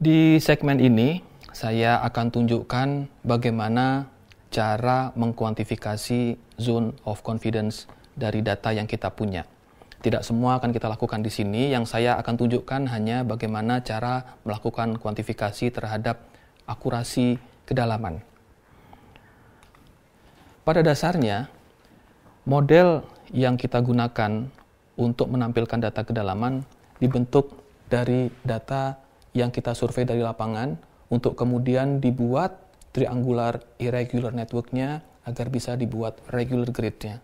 Di segmen ini, saya akan tunjukkan bagaimana cara mengkuantifikasi zone of confidence dari data yang kita punya. Tidak semua akan kita lakukan di sini, yang saya akan tunjukkan hanya bagaimana cara melakukan kuantifikasi terhadap akurasi kedalaman. Pada dasarnya, model yang kita gunakan untuk menampilkan data kedalaman dibentuk dari data yang kita survei dari lapangan untuk kemudian dibuat triangular irregular networknya agar bisa dibuat regular gridnya.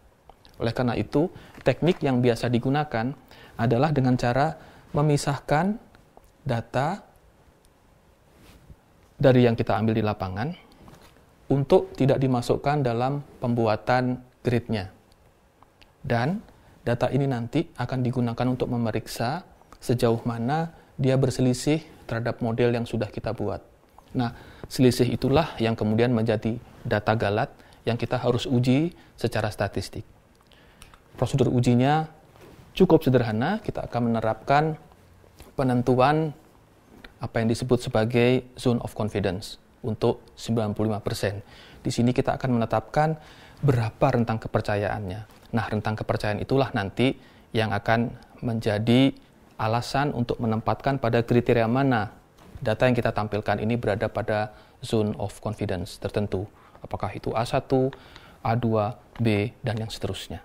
Oleh karena itu, teknik yang biasa digunakan adalah dengan cara memisahkan data dari yang kita ambil di lapangan untuk tidak dimasukkan dalam pembuatan gridnya. Dan data ini nanti akan digunakan untuk memeriksa sejauh mana dia berselisih terhadap model yang sudah kita buat. Nah, selisih itulah yang kemudian menjadi data galat yang kita harus uji secara statistik. Prosedur ujinya cukup sederhana, kita akan menerapkan penentuan apa yang disebut sebagai zone of confidence untuk 95%. Di sini kita akan menetapkan berapa rentang kepercayaannya. Nah, rentang kepercayaan itulah nanti yang akan menjadi alasan untuk menempatkan pada kriteria mana data yang kita tampilkan ini berada pada zone of confidence tertentu. Apakah itu A1, A2, B, dan yang seterusnya.